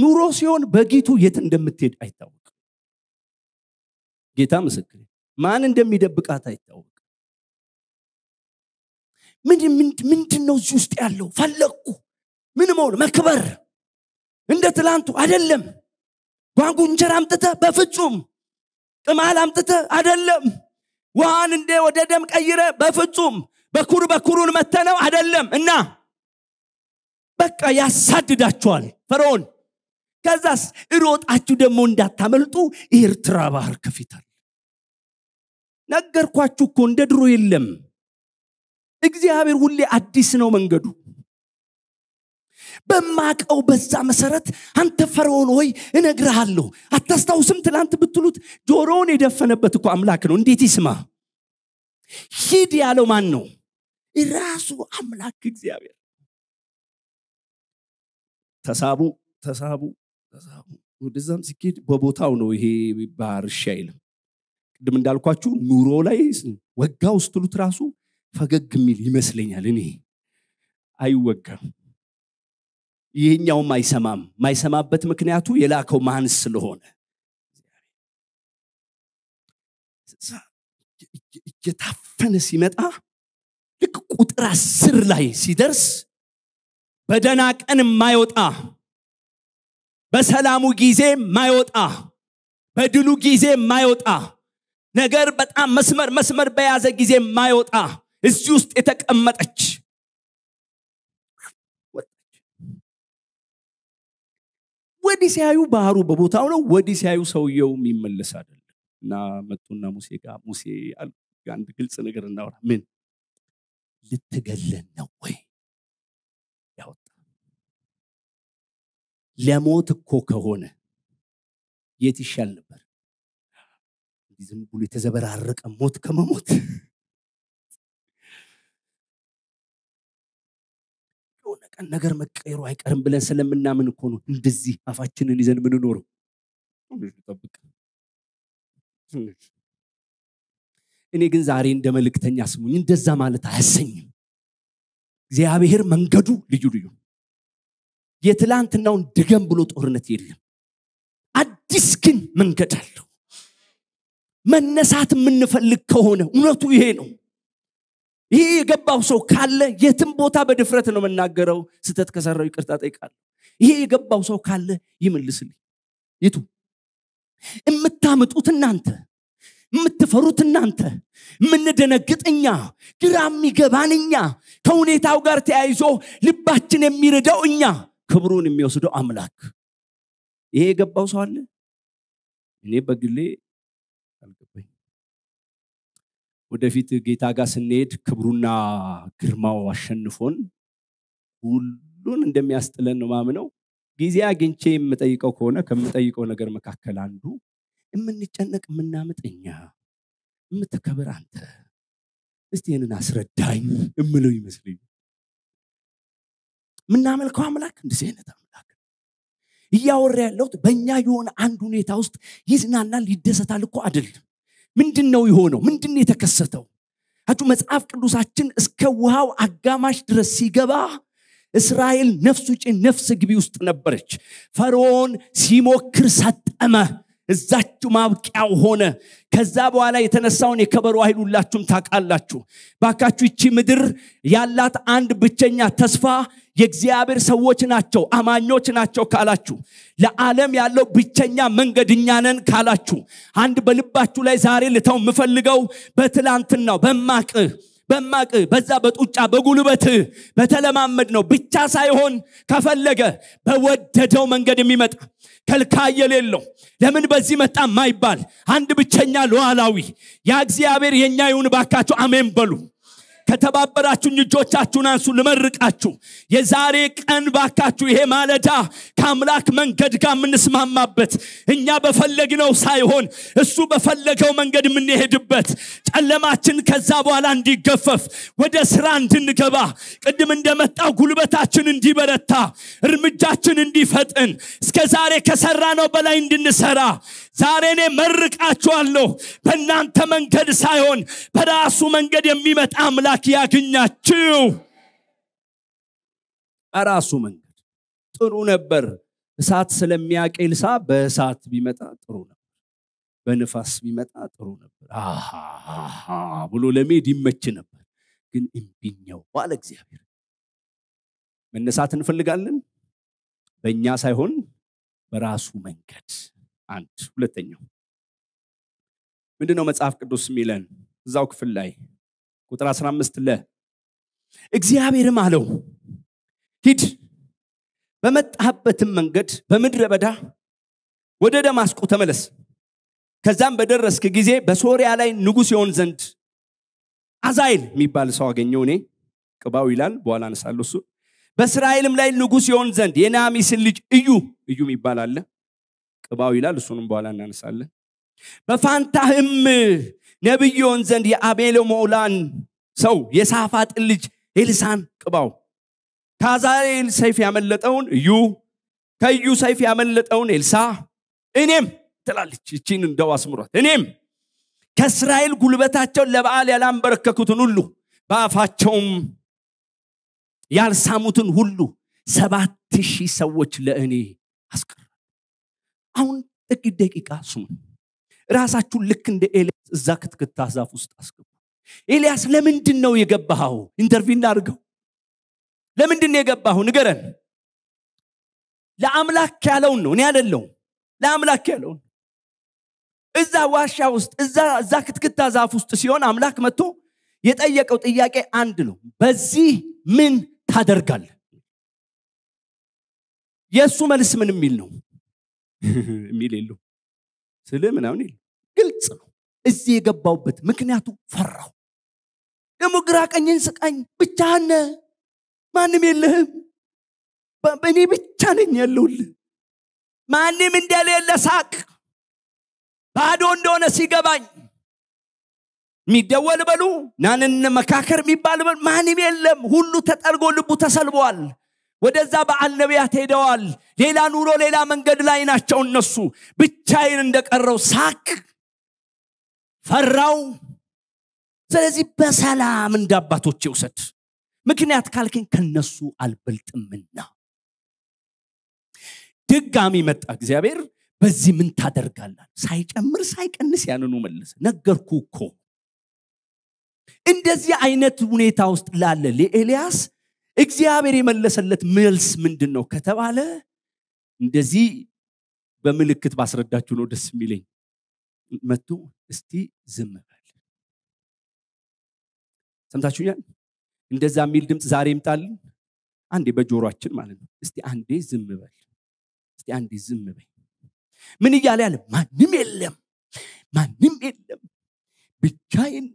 ኑሮ ሲሆን በጊቱ የት እንደምትሄድ አይታወቅም። ጌታ ምስክር፣ ማን እንደሚደብቃት አይታወቅም። ምንድን ነው እዚህ ውስጥ ያለው? ፈለግኩ ምን መሆኑ መክበር እንደ ትላንቱ አይደለም። ጓንጉ እንጀራ አምጥተ በፍጹም ቅማል አምጥተ አይደለም። ውሃን እንደ ወደ ደም ቀይረ በፍጹም በኩር በኩሩን መተነው አይደለም እና በቃ ያሳድዳቸዋል ፈርዖን ከዛስ እሮጣችሁ ደግሞ እንዳታመልጡ ኤርትራ ባህር ከፊታል ነገርኳችሁ እኮ እንደ ድሮ የለም እግዚአብሔር ሁሌ አዲስ ነው መንገዱ በማቀው በዛ መሰረት አንተ ፈርዖን ሆይ እነግርሃለሁ አታስታውስም ትላንት ብትሉት ጆሮውን የደፈነበት እኮ አምላክ ነው እንዴት ይስማ ሂድ ያለው ማን ነው ራሱ አምላክ እግዚአብሔር ተሳቡ ተሳቡ ወደዛም ሲኬድ በቦታው ነው ይሄ ባህር ሻይል አይልም። ቅድም እንዳልኳችሁ ኑሮ ላይ ወጋ ስትሉት ራሱ ፈገግ የሚል ይመስለኛል። እኔ አይወጋም፣ ይህኛውም አይሰማም። ማይሰማበት ምክንያቱ የላከው ማንስ ስለሆነ እየታፈነ ሲመጣ ልክ ቁጥር አስር ላይ ሲደርስ በደና ቀን የማይወጣ በሰላሙ ጊዜ ማይወጣ በድሉ ጊዜ ማይወጣ ነገር በጣም መስመር መስመር በያዘ ጊዜ ማይወጣ እዚህ ውስጥ የተቀመጠች ወዲህ ሲያዩ ባህሩ በቦታው ነው። ወዲህ ሲያዩ ሰውየው የሚመለስ አይደለም እና መጡና ሙሴ ጋር ሙሴ አንድ ግልጽ ነገር እናውራ ምን ልትገለን ነው ወይ? ለሞት እኮ ከሆነ የት ይሻል ነበር? ዝም ብሎ የተዘበራረቀ ሞት ከመሞት የሆነ ቀን ነገር መቀየሩ አይቀርም ብለን ስለምናምን እኮ ነው እንደዚህ አፋችንን ይዘን ምንኖረው። እኔ ግን ዛሬ እንደ መልእክተኛ ስሙኝ፣ እንደዛ ማለት አያሰኝም። እግዚአብሔር መንገዱ ልዩ ልዩ ነው የትላንትናውን ድገም ብሎ ጦርነት የለም አዲስ ግን መንገድ አለው መነሳት የምንፈልግ ከሆነ እውነቱ ይሄ ነው ይሄ የገባው ሰው ካለ የትም ቦታ በድፍረት ነው መናገረው ስህተት ከሰራው ይቅርታ ጠይቃል ይሄ የገባው ሰው ካለ ይምልስል ይቱ የምታምጡት እናንተ የምትፈሩት እናንተ የምንደነግጥ እኛ ግራ የሚገባን እኛ ከሁኔታው ጋር ተያይዞ ልባችን የሚረዳው እኛ ክብሩን የሚወስደው አምላክ ይሄ የገባው ሰው አለ እኔ በግሌ አልገባኝ ወደፊት ጌታ ጋር ስንሄድ ክብሩና ግርማው አሸንፎን ሁሉን እንደሚያስጥለን ነው ማምነው ጊዜ አግኝቼ የምጠይቀው ከሆነ ከምጠይቀው ነገር መካከል አንዱ የምንጨነቅ የምናምጥ የምትከብር አንተ እስቲ ይህንን አስረዳኝ እምለው ይመስለኛል የምናመልከው አምላክ እንደዚህ አይነት አምላክ እያወር ያለሁት በእኛ የሆነ አንድ ሁኔታ ውስጥ ይዝናናል ይደሰታል እኮ አይደለም ምንድን ነው የሆነው ምንድን የተከሰተው አቹ መጽሐፍ ቅዱሳችን እስከ ውሃው አጋማሽ ድረስ ሲገባ እስራኤል ነፍስ ውጪ ነፍስ ግቢ ውስጥ ነበረች ፈርዖን ሲሞክር ሰጠመ እዛችሁ ማብቂያው ሆነ ከዛ በኋላ የተነሳውን የከበሮ አይሉላችሁም ታቃላችሁ ታውቃላችሁ ባካችሁ ይቺ ምድር ያላት አንድ ብቸኛ ተስፋ የእግዚአብሔር ሰዎች ናቸው አማኞች ናቸው ካላችሁ ለዓለም ያለው ብቸኛ መንገድ ነን ካላችሁ አንድ በልባችሁ ላይ ዛሬ ልተው የምፈልገው በትላንትናው በማቅህ በማቅ በዛ በጡጫ በጉልበት በተለማመድ ነው ብቻ ሳይሆን ከፈለገ በወደደው መንገድ የሚመጣ ከልካ የሌለው ለምን በዚህ መጣ ማይባል አንድ ብቸኛ ለዋላዊ ያ እግዚአብሔር የኛ ይሁን ባካቸው አሜን በሉ ከተባበራችሁ እጆቻችሁን አንሱ ልመርቃችሁ የዛሬ ቀን ባካችሁ ይሄ ማለዳ ከአምላክ መንገድ ጋር የምንስማማበት እኛ በፈለግነው ሳይሆን እሱ በፈለገው መንገድ የምንሄድበት ጨለማችን ከዛ በኋላ እንዲገፈፍ ወደ ስራ እንድንገባ ቅድም እንደመጣ ጉልበታችን እንዲበረታ እርምጃችን እንዲፈጥን እስከ ዛሬ ከሰራ ነው በላይ እንድንሰራ ዛሬ እኔ መርቃችኋለሁ። በእናንተ መንገድ ሳይሆን በራሱ መንገድ የሚመጣ አምላክ ያግኛችሁ። በራሱ መንገድ ጥሩ ነበር። እሳት ስለሚያቄል ሳ በእሳት ቢመጣ ጥሩ ነበር፣ በንፋስ ቢመጣ ጥሩ ነበር ብሎ ለመሄድ ይመች ነበር። ግን እምቢኛው ባለ እግዚአብሔር። መነሳት እንፈልጋለን፣ በእኛ ሳይሆን በራሱ መንገድ አንድ ሁለተኛው ምንድነው መጽሐፍ ቅዱስ የሚለን እዛው ክፍል ላይ ቁጥር 15 ለ እግዚአብሔርም አለው ሂድ በመጣህበትም መንገድ በምድረ በዳ ወደ ደማስቆ ተመለስ ከዛም በደረስክ ጊዜ በሶሪያ ላይ ንጉሥ የሆን ዘንድ አዛይል የሚባል ሰው አገኘው እኔ ቅባው ይላል በኋላ አነሳለሁ እሱ በእስራኤልም ላይ ንጉሥ የሆን ዘንድ የናሚስን ልጅ እዩ እዩ የሚባል አለ ጥባው ይላል እሱንም በኋላ እናነሳለን በፋንታህም ነብዮን ዘንድ ሞላን ሰው የሳፋጥን ልጅ ኤልሳን ቅባው ከአዛኤል ሰይፍ ያመለጠውን እዩ ከዩ ሰይፍ ያመለጠውን ኤልሳ እኔም ትላለች እቺን እንደው አስምሯት እኔም ከእስራኤል ጉልበታቸውን ለበዓል ያላንበረከኩትን ሁሉ በአፋቸውም ያልሳሙትን ሁሉ ሰባት ሺህ ሰዎች ለእኔ አስቀር አሁን ጥቂት ደቂቃ ስሙ። ራሳችሁን ልክ እንደ ኤልያስ እዛ ክትክታ ዛፍ ውስጥ አስገቡ። ኤልያስ ለምንድን ነው የገባኸው? ኢንተርቪው እናርገው ለምንድን ነው የገባኸው? ንገረን። ለአምላክ ያለውን ነው፣ እኔ አደለው ለአምላክ ያለውን እዛ ዋሻ ውስጥ እዛ እዛ ክትክታ ዛፍ ውስጥ ሲሆን አምላክ መጥቶ የጠየቀው ጥያቄ አንድ ነው። በዚህ ምን ታደርጋለህ? የእሱ መልስ ምን የሚል ነው? የሚል የለው ስለ ምናምን የለ ግልጽ ነው እዚህ የገባውበት ምክንያቱ ፈራው ደግሞ ግራ ቀኝን ስቃኝ ብቻነ ማንም የለህም እኔ ብቻ ነኝ ያለውል ማንም እንደሌለ ሳቅ ባዶ እንደሆነ ሲገባኝ የሚደወል በሉ ናንን መካከር የሚባል ማንም የለም ሁሉ ተጠርጎ ልቡ ተሰልበዋል ወደዛ በዓል ነቢያት ሄደዋል ሌላ ኑሮ ሌላ መንገድ ላይ ናቸው እነሱ ብቻዬን እንደቀረው ሳክ ፈራው ስለዚህ በሰላም እንደ አባቶች ውሰድ ምክንያት ካልክን ከነሱ አልበልጥምና ድጋሚ መጣ እግዚአብሔር በዚህ ምን ታደርጋላል ሳይጨምር ሳይቀንስ ያንኑ መለሰ ነገርኩ እኮ እንደዚህ አይነት ሁኔታ ውስጥ ላለ ለኤልያስ እግዚአብሔር የመለሰለት መልስ ምንድን ነው ከተባለ እንደዚህ በምልክት ባስረዳችሁ ነው ደስ የሚለኝ መቶ እስቲ ዝም ሰምታችሁኛል እንደዛ የሚል ድምፅ ዛሬ ይምጣልን አንዴ በጆሮችን ማለት ነው እስቲ አንዴ ዝም በል እስቲ አንዴ ዝም በል ምን እያለ ያለ ማንም የለም ማንም የለም ብቻዬን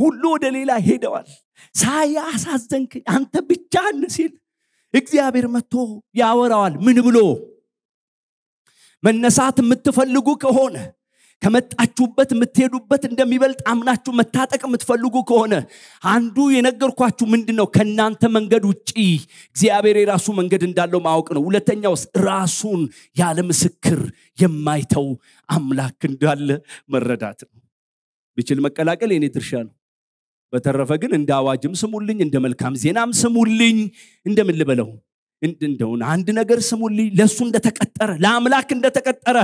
ሁሉ ወደ ሌላ ሄደዋል አሳዘንክ አንተ ብቻን ሲል እግዚአብሔር መጥቶ ያወራዋል ምን ብሎ መነሳት የምትፈልጉ ከሆነ ከመጣችሁበት የምትሄዱበት እንደሚበልጥ አምናችሁ መታጠቅ የምትፈልጉ ከሆነ አንዱ የነገርኳችሁ ምንድን ነው ከእናንተ መንገድ ውጪ እግዚአብሔር የራሱ መንገድ እንዳለው ማወቅ ነው ሁለተኛውስ ራሱን ያለ ምስክር የማይተው አምላክ እንዳለ መረዳት ነው ብችል መቀላቀል የኔ ድርሻ ነው በተረፈ ግን እንደ አዋጅም ስሙልኝ፣ እንደ መልካም ዜናም ስሙልኝ። እንደምን ልበለው እንደውን አንድ ነገር ስሙልኝ። ለእሱ እንደተቀጠረ ለአምላክ እንደተቀጠረ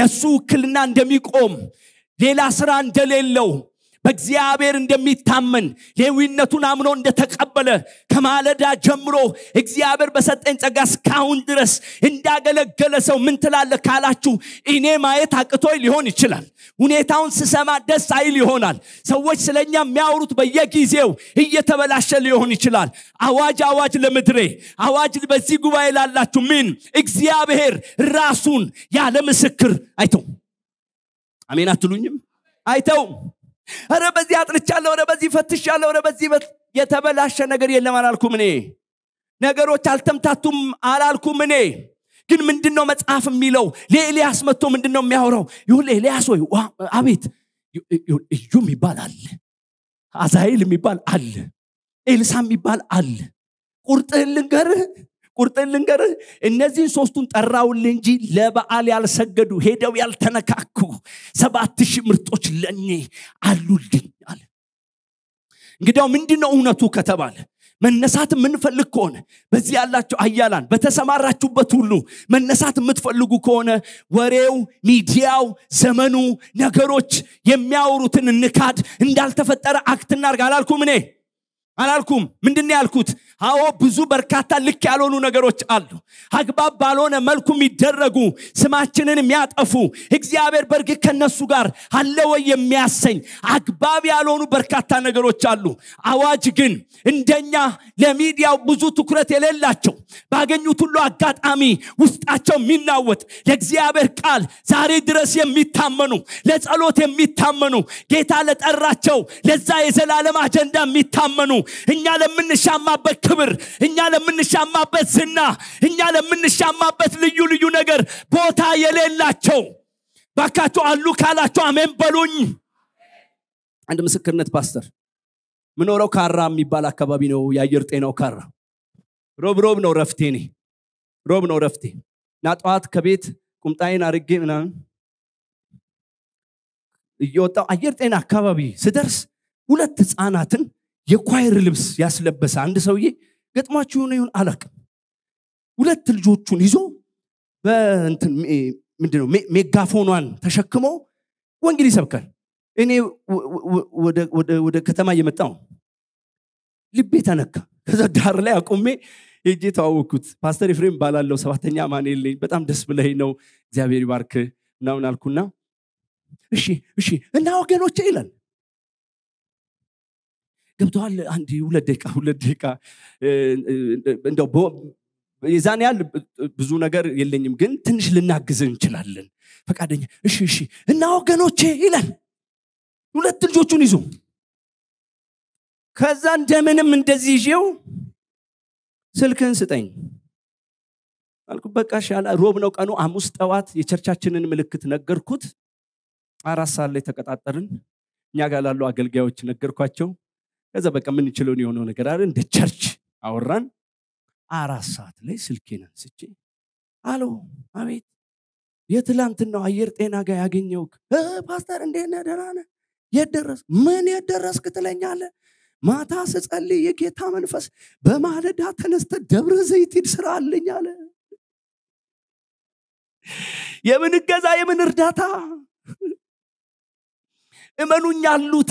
ለእሱ ውክልና እንደሚቆም ሌላ ስራ እንደሌለው በእግዚአብሔር እንደሚታመን ሌዊነቱን አምኖ እንደተቀበለ ከማለዳ ጀምሮ እግዚአብሔር በሰጠኝ ጸጋ እስካሁን ድረስ እንዳገለገለ ሰው ምን ትላለ ካላችሁ እኔ ማየት አቅቶይ ሊሆን ይችላል ሁኔታውን ስሰማ ደስ አይል ይሆናል ሰዎች ስለኛ የሚያወሩት በየጊዜው እየተበላሸ ሊሆን ይችላል አዋጅ አዋጅ ለምድሬ አዋጅ በዚህ ጉባኤ ላላችሁ ምን እግዚአብሔር ራሱን ያለ ምስክር አይተው አሜን አትሉኝም አይተውም ረ በዚህ አጥልቻለሁ ረ በዚህ ፈትሻለሁ ረ በዚህ የተበላሸ ነገር የለም አላልኩም እኔ ነገሮች አልተምታቱም አላልኩም እኔ ግን ምንድን ነው መጽሐፍ የሚለው ለኤልያስ መጥቶ ምንድን ነው የሚያወራው ይሁን ኤልያስ ወይ አቤት እዩ የሚባል አለ አዛይል የሚባል አለ ኤልሳ የሚባል አለ ቁርጥህን ልንገርህ ቁርጥን ልንገርህ፣ እነዚህን ሶስቱን ጠራውል እንጂ ለበዓል ያልሰገዱ ሄደው ያልተነካኩ ሰባት ሺህ ምርጦች ለእኔ አሉልኝ አለ። እንግዲያው ምንድን ነው እውነቱ ከተባለ መነሳት የምንፈልግ ከሆነ በዚህ ያላቸው አያላን በተሰማራችሁበት ሁሉ መነሳት የምትፈልጉ ከሆነ ወሬው፣ ሚዲያው፣ ዘመኑ፣ ነገሮች የሚያወሩትን ንካድ እንዳልተፈጠረ አክት እናርግ አላልኩም እኔ አላልኩም። ምንድን ያልኩት አዎ ብዙ በርካታ ልክ ያልሆኑ ነገሮች አሉ አግባብ ባልሆነ መልኩ የሚደረጉ ስማችንን የሚያጠፉ እግዚአብሔር በርግ ከነሱ ጋር አለወይ የሚያሰኝ አግባብ ያልሆኑ በርካታ ነገሮች አሉ አዋጅ ግን እንደኛ ለሚዲያው ብዙ ትኩረት የሌላቸው ባገኙት ሁሉ አጋጣሚ ውስጣቸው የሚናወጥ ለእግዚአብሔር ቃል ዛሬ ድረስ የሚታመኑ ለጸሎት የሚታመኑ ጌታ ለጠራቸው ለዛ የዘላለም አጀንዳ የሚታመኑ እኛ ለምንሻማበት ክብር፣ እኛ ለምንሻማበት ዝና፣ እኛ ለምንሻማበት ልዩ ልዩ ነገር ቦታ የሌላቸው ባካቸው አሉ ካላቸው አሜን በሉኝ። አንድ ምስክርነት ፓስተር ምኖረው ካራ የሚባል አካባቢ ነው። የአየር ጤናው ካራ ሮብ ሮብ ነው ረፍቴ ኔ ሮብ ነው ረፍቴ እና ጠዋት ከቤት ቁምጣዬን አርጌ ምናምን እየወጣው አየር ጤና አካባቢ ስደርስ ሁለት ህፃናትን የኳይር ልብስ ያስለበሰ አንድ ሰውዬ ገጥሟችሁ የሆነ ይሁን አላቅም ሁለት ልጆቹን ይዞ ምንድነው ሜጋፎኗን ተሸክሞ ወንጌል ይሰብካል እኔ ወደ ከተማ እየመጣው ልቤ ተነካ ከዛ ዳር ላይ አቁሜ ሄጄ ተዋወቅኩት ፓስተር ፍሬም ባላለው ሰባተኛ ማን የለኝ በጣም ደስ ብለይ ነው እግዚአብሔር ባርክ ምናምን አልኩና እሺ እሺ እና ወገኖቼ ይላል ገብተዋል። አንድ ሁለት ደቂቃ ሁለት ደቂቃ እንደው የዛን ያህል ብዙ ነገር የለኝም፣ ግን ትንሽ ልናግዝ እንችላለን። ፈቃደኛ እሺ፣ እሺ። እና ወገኖቼ ይላል ሁለት ልጆቹን ይዞ ከዛ እንደምንም እንደዚህ ይዤው ስልክን ስጠኝ አልኩ። በቃ ሮብ ነው ቀኑ። አሙስ ጠዋት የቸርቻችንን ምልክት ነገርኩት። አራት ሰዓት ላይ ተቀጣጠርን። እኛ ጋር ላሉ አገልጋዮች ነገርኳቸው። ከዛ በቃ የምንችለውን የሆነው ነገር አለ እንደ ቸርች አወራን አራት ሰዓት ላይ ስልኬን አንስቼ አሎ አቤት የትላንትናው አየር ጤና ጋር ያገኘው ፓስተር እንዴት ነህ የደረስ ምን የደረስክ ትለኛለህ ማታ ስጸልይ የጌታ መንፈስ በማለዳ ተነስተ ደብረ ዘይት ስራ አለኝ አለ የምን እገዛ የምን እርዳታ እመኑኝ አሉት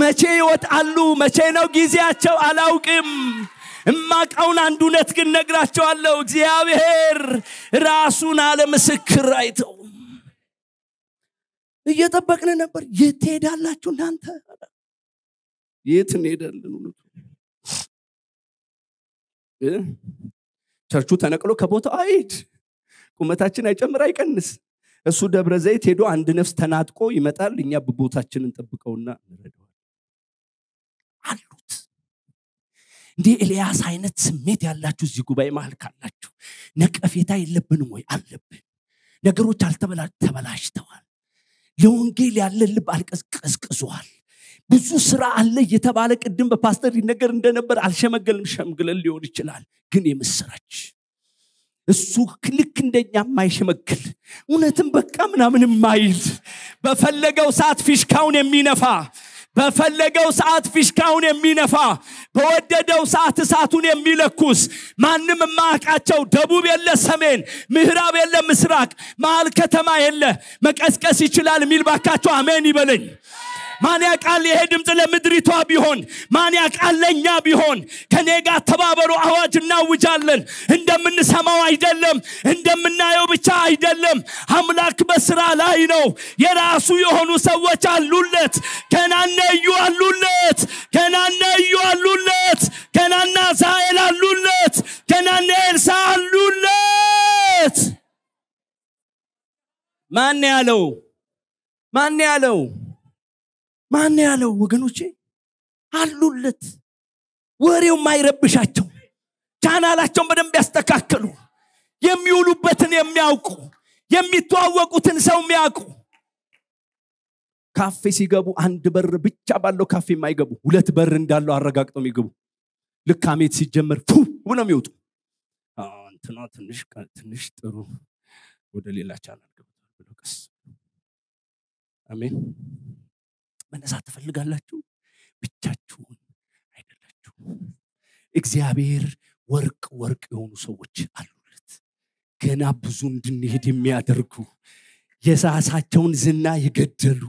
መቼ ይወጣሉ፣ መቼ ነው ጊዜያቸው አላውቅም። እማቃውን አንድ እውነት ግን ነግራቸዋለሁ። እግዚአብሔር ራሱን አለምስክር አይተው እየጠበቅን ነበር። የት ትሄዳላችሁ እናንተ? የት እንሄዳለን? ቸርቹ ተነቅሎ ከቦታው አይድ ቁመታችን አይጨምር አይቀንስ። እሱ ደብረ ዘይት ሄዶ አንድ ነፍስ ተናጥቆ ይመጣል እኛ ብቦታችንን ጠብቀውና እንረዳዋል አሉት እንዲህ ኤልያስ አይነት ስሜት ያላችሁ እዚህ ጉባኤ መሀል ካላችሁ ነቀፌታ የለብንም ወይ አለብን ነገሮች ተበላሽተዋል ለወንጌል ያለ ልብ አልቀዝቅዟል ብዙ ስራ አለ እየተባለ ቅድም በፓስተር ይነገር እንደነበር አልሸመገልም ሸምግለን ሊሆን ይችላል ግን የምስራች እሱ ልክ እንደኛ የማይሸመግል እውነትም በቃ ምናምን የማይል በፈለገው ሰዓት ፊሽካውን የሚነፋ በፈለገው ሰዓት ፊሽካውን የሚነፋ በወደደው ሰዓት እሳቱን የሚለኩስ ማንም የማያውቃቸው ደቡብ የለ ሰሜን፣ ምህራብ የለ ምስራቅ፣ መሀል ከተማ የለ መቀስቀስ ይችላል የሚል ባካቸው አሜን ይበለኝ። ማን ያቃል ይሄ ድምፅ ለምድሪቷ ቢሆን ማን ያውቃል ለእኛ ቢሆን ከኔ ጋር ተባበሩ አዋጅ እናውጃለን እንደምንሰማው አይደለም እንደምናየው ብቻ አይደለም አምላክ በስራ ላይ ነው የራሱ የሆኑ ሰዎች አሉለት ከናነዩ አሉለት ከናነዩ አሉለት ከናና ዛኤል አሉለት ከናና ኤልሳ አሉለት ማን ያለው ማን ያለው ማን ያለው ወገኖቼ አሉለት ወሬው ማይረብሻቸው ቻናላቸውን በደንብ ያስተካከሉ የሚውሉበትን የሚያውቁ የሚተዋወቁትን ሰው የሚያውቁ ካፌ ሲገቡ አንድ በር ብቻ ባለው ካፌ የማይገቡ ሁለት በር እንዳለው አረጋግጠው የሚገቡ ልካሜት ሲጀመር ፉ ብለው የሚወጡ እንትና ትንሽ ትንሽ ጥሩ ወደ ሌላ ቻናል ገብቷል ብሎ ቀስ አሜን መነሳት ትፈልጋላችሁ? ብቻችሁን አይደላችሁም። እግዚአብሔር ወርቅ ወርቅ የሆኑ ሰዎች አሉለት። ገና ብዙ እንድንሄድ የሚያደርጉ የሳሳቸውን ዝና የገደሉ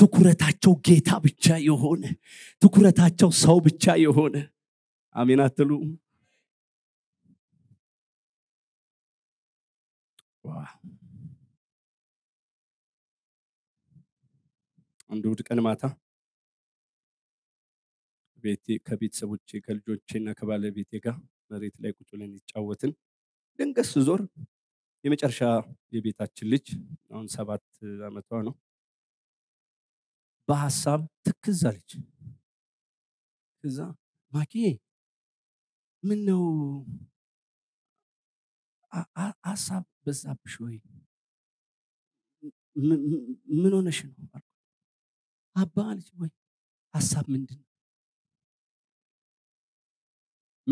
ትኩረታቸው ጌታ ብቻ የሆነ ትኩረታቸው ሰው ብቻ የሆነ አሜን አትሉ ዋ አንድ እሑድ ቀን ማታ ቤቴ ከቤተሰቦቼ ከልጆቼ ከባለቤቴ ጋር መሬት ላይ ቁጭ ብለን ይጫወትን። ድንገት ስዞር የመጨረሻ የቤታችን ልጅ አሁን ሰባት ዓመቷ ነው። በሀሳብ ትክዝ አለች። ከዛ ማኪ ምን ነው ሀሳብ በዛብሽ ወይ? ምን ሆነሽ ነው? አባ አለች ወይ ሀሳብ ምንድን ነው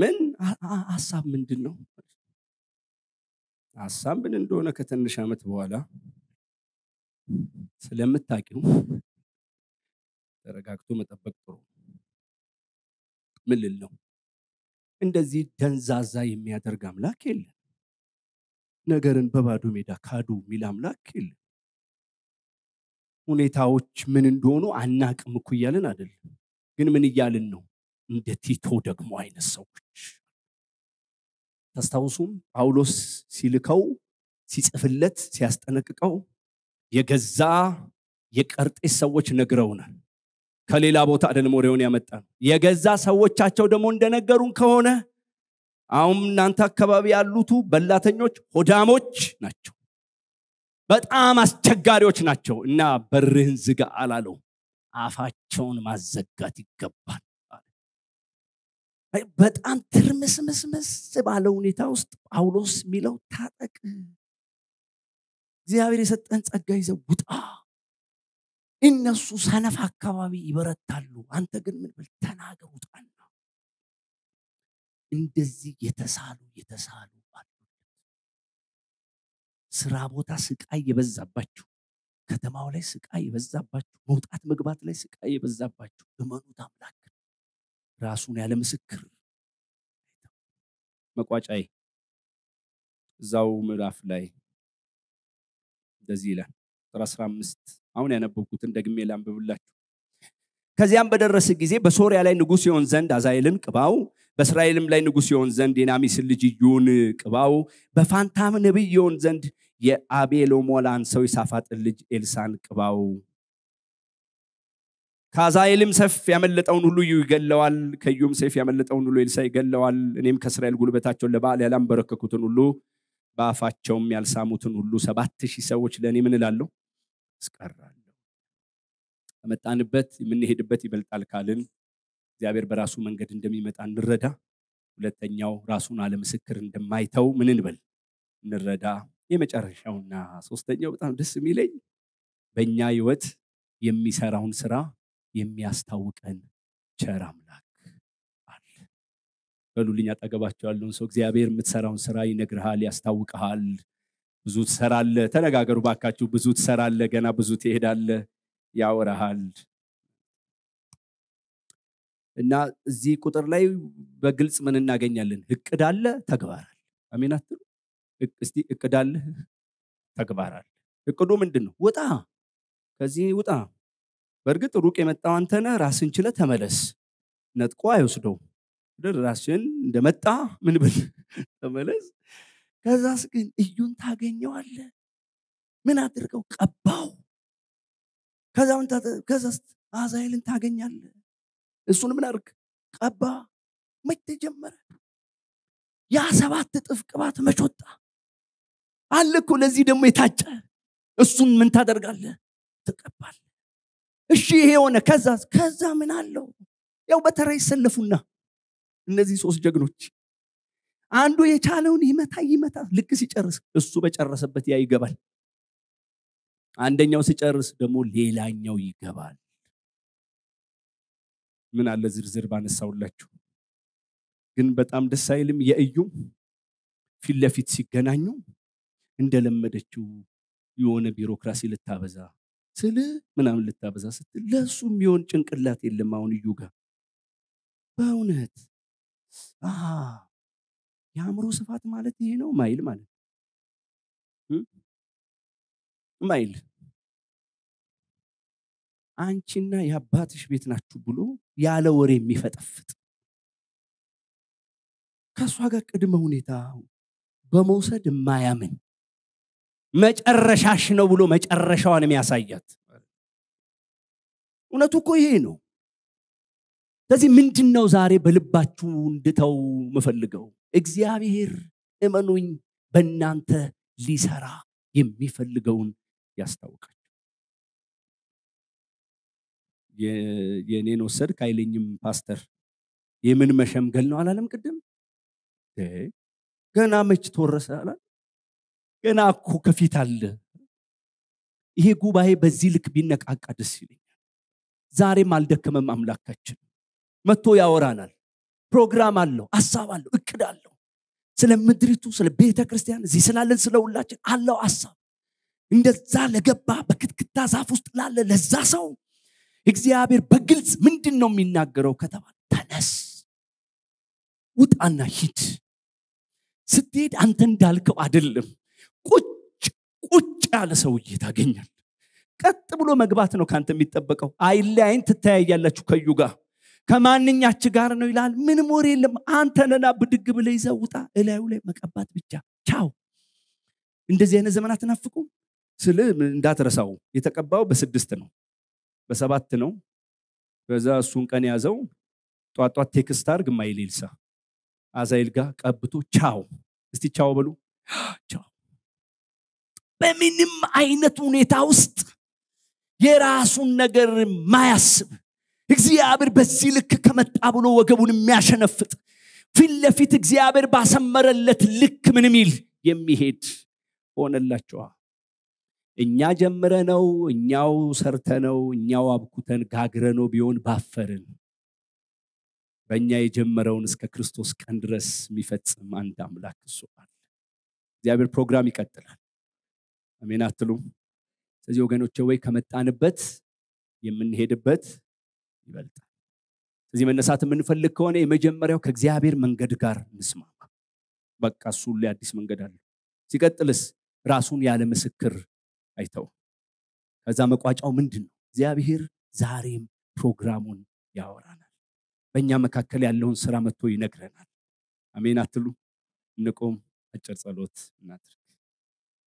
ምን ሀሳብ ምንድን ነው ሀሳብ ምን እንደሆነ ከትንሽ ዓመት በኋላ ስለምታቂው ተረጋግቶ መጠበቅ ጥሩ ምን ነው እንደዚህ ደንዛዛ የሚያደርግ አምላክ የለም ነገርን በባዶ ሜዳ ካዱ የሚል አምላክ የለም ሁኔታዎች ምን እንደሆኑ አናቅም እኮ እያልን አደለ ግን ምን እያልን ነው? እንደ ቲቶ ደግሞ አይነት ሰዎች ተስታውሱም ጳውሎስ ሲልከው ሲጽፍለት ሲያስጠነቅቀው የገዛ የቀርጤስ ሰዎች ነግረውናል። ከሌላ ቦታ አይደለም ያመጣ ነው። የገዛ ሰዎቻቸው ደግሞ እንደነገሩን ከሆነ አሁን እናንተ አካባቢ ያሉቱ በላተኞች ሆዳሞች ናቸው። በጣም አስቸጋሪዎች ናቸው እና በርህን ዝጋ አላለው አፋቸውን ማዘጋት ይገባል በጣም ትርምስምስምስ ባለ ሁኔታ ውስጥ ጳውሎስ የሚለው ታጠቅ እግዚአብሔር የሰጠን ጸጋ ይዘው ውጣ እነሱ ሰነፍ አካባቢ ይበረታሉ አንተ ግን ምን ብል ተናገር ውጣና እንደዚህ የተሳሉ የተሳሉ ስራ ቦታ ስቃይ የበዛባችሁ፣ ከተማው ላይ ስቃይ የበዛባችሁ፣ መውጣት መግባት ላይ ስቃይ የበዛባችሁ እመኑት አምላክ ራሱን ያለ ምስክር መቋጫይ እዛው ምዕራፍ ላይ እንደዚህ ይላል ቁጥር 15 አሁን ያነበብኩትን ደግሜ ላንብብላችሁ። ከዚያም በደረሰ ጊዜ በሶሪያ ላይ ንጉሥ ይሆን ዘንድ አዛይልን ቅባው፣ በእስራኤልም ላይ ንጉሥ ይሆን ዘንድ የናሚስን ልጅ ዩን ቅባው፣ በፋንታም ነቢይ ይሆን ዘንድ የአቤሎሞላን ሰው የሳፋጥን ልጅ ኤልሳን ቅባው ከአዛኤልም ሰፍ ያመለጠውን ሁሉ ይገለዋል ከዩም ሰፍ ያመለጠውን ሁሉ ኤልሳ ይገለዋል እኔም ከእስራኤል ጉልበታቸውን ለበዓል ያላንበረከኩትን ሁሉ በአፋቸውም ያልሳሙትን ሁሉ ሰባት ሺህ ሰዎች ለእኔ ምን እላለሁ አስቀራለሁ ከመጣንበት የምንሄድበት ይበልጣል ካልን እግዚአብሔር በራሱ መንገድ እንደሚመጣ እንረዳ ሁለተኛው ራሱን አለምስክር እንደማይተው ምን እንበል እንረዳ የመጨረሻውና ሶስተኛው በጣም ደስ የሚለኝ በእኛ ህይወት የሚሰራውን ስራ የሚያስታውቀን ቸር አምላክ አለ። በሉልኝ አጠገባቸው ያለውን ሰው እግዚአብሔር የምትሰራውን ስራ ይነግርሃል፣ ያስታውቀሃል። ብዙ ትሰራለ። ተነጋገሩ ባካችሁ። ብዙ ትሰራለ፣ ገና ብዙ ትሄዳለ፣ ያወራሃል። እና እዚህ ቁጥር ላይ በግልጽ ምን እናገኛለን? እቅድ አለ፣ ተግባር አለ። እስቲ እቅዳለህ ተግባራል እቅዱ ምንድን ነው ውጣ ከዚህ ውጣ በእርግጥ ሩቅ የመጣው አንተነ ራስን ችለ ተመለስ ነጥቆ አይወስደው ራስን እንደመጣ ምን ብል ተመለስ ከዛስ ግን እዩን ታገኘዋለ ምን አድርገው ቀባው ከዛስ አዛይልን ታገኛለ እሱን ምን አድርግ ቀባ መች ተጀመረ ያ ሰባት እጥፍ ቅባት መች ወጣ አለ እኮ ለዚህ ደግሞ የታጨ እሱን ምን ታደርጋለ ትቀባል እሺ ይሄ የሆነ ከዛ ከዛ ምን አለው ያው በተራ ይሰለፉና እነዚህ ሶስት ጀግኖች አንዱ የቻለውን ይመታ ይመታ ልክ ሲጨርስ እሱ በጨረሰበት ያ ይገባል አንደኛው ሲጨርስ ደግሞ ሌላኛው ይገባል ምን አለ ዝርዝር ባነሳውላችሁ ግን በጣም ደስ አይልም የእዩም ፊት ለፊት ሲገናኙ እንደለመደችው የሆነ ቢሮክራሲ ልታበዛ ስል ምናምን ልታበዛ ስትል ለእሱ የሚሆን ጭንቅላት የለም አሁን እዩ ጋር በእውነት የአእምሮ ስፋት ማለት ይሄ ነው ማይል ማለት ማይል አንቺና የአባትሽ ቤት ናችሁ ብሎ ያለ ወሬ የሚፈጠፍጥ ከእሷ ጋር ቅድመ ሁኔታ በመውሰድ የማያምን መጨረሻሽ ነው ብሎ መጨረሻዋን የሚያሳያት እውነቱ እኮ ይሄ ነው ስለዚህ ምንድን ነው ዛሬ በልባችሁ እንድተው ምፈልገው እግዚአብሔር እመኑኝ በእናንተ ሊሰራ የሚፈልገውን ያስታውቃል የእኔን ወሰድ ከአይለኝም ፓስተር የምን መሸምገል ነው አላለም ቅድም ገና መች ተወረሰ አላል ገና እኮ ከፊት አለ። ይሄ ጉባኤ በዚህ ልክ ቢነቃቃ ደስ ይለኛል። ዛሬም አልደከመም አምላካችን። መጥቶ ያወራናል። ፕሮግራም አለው፣ ሀሳብ አለው፣ እቅድ አለው። ስለ ምድሪቱ፣ ስለ ቤተ ክርስቲያን፣ እዚህ ስላለን ስለ ሁላችን አለው ሀሳብ። እንደዛ ለገባ በክትክታ ዛፍ ውስጥ ላለ ለዛ ሰው እግዚአብሔር በግልጽ ምንድን ነው የሚናገረው ከተባለ ተነስ፣ ውጣና ሂድ። ስትሄድ አንተ እንዳልከው አይደለም። ቁጭ ቁጭ ያለ ሰውዬ ታገኛል ቀጥ ብሎ መግባት ነው ካንተ የሚጠበቀው አይን አይን ትተያያላችሁ ከዩ ጋር ከማንኛች ጋር ነው ይላል ምንም ወሬ የለም ነና ብድግ ብለ ይዘውጣ እላዩ ላይ መቀባት ብቻ ቻው እንደዚህ አይነት ዘመናት ናፍቁም ስል እንዳትረሳው የተቀባው በስድስት ነው በሰባት ነው በዛ እሱን ቀን ያዘው ጧጧት ቴክስት አርግ ማይል አዛይል ጋር ቀብቶ ቻው እስቲ ቻው በሉ ቻው በምንም አይነት ሁኔታ ውስጥ የራሱን ነገር ማያስብ እግዚአብሔር በዚህ ልክ ከመጣ ብሎ ወገቡን የሚያሸነፍጥ ፊት ለፊት እግዚአብሔር ባሰመረለት ልክ ምንም ይል የሚሄድ ሆነላቸዋ እኛ ጀምረ ነው እኛው ሰርተ ነው እኛው አብኩተን ጋግረ ነው ቢሆን ባፈርን። በእኛ የጀመረውን እስከ ክርስቶስ ቀን ድረስ የሚፈጽም አንድ አምላክ እሱ እግዚአብሔር ፕሮግራም ይቀጥላል። አሜን አትሉ ስለዚህ ወገኖች ወይ ከመጣንበት የምንሄድበት ይበልጣል። ስለዚህ መነሳት የምንፈልግ ከሆነ የመጀመሪያው ከእግዚአብሔር መንገድ ጋር እንስማማ። በቃ እሱ ሁሉ አዲስ መንገድ አለ። ሲቀጥልስ ራሱን ያለ ምስክር አይተው። ከዛ መቋጫው ምንድን ነው? እግዚአብሔር ዛሬም ፕሮግራሙን ያወራናል። በእኛ መካከል ያለውን ስራ መጥቶ ይነግረናል። አሜን አትሉ? እንቆም፣ አጭር ጸሎት እናድርግ።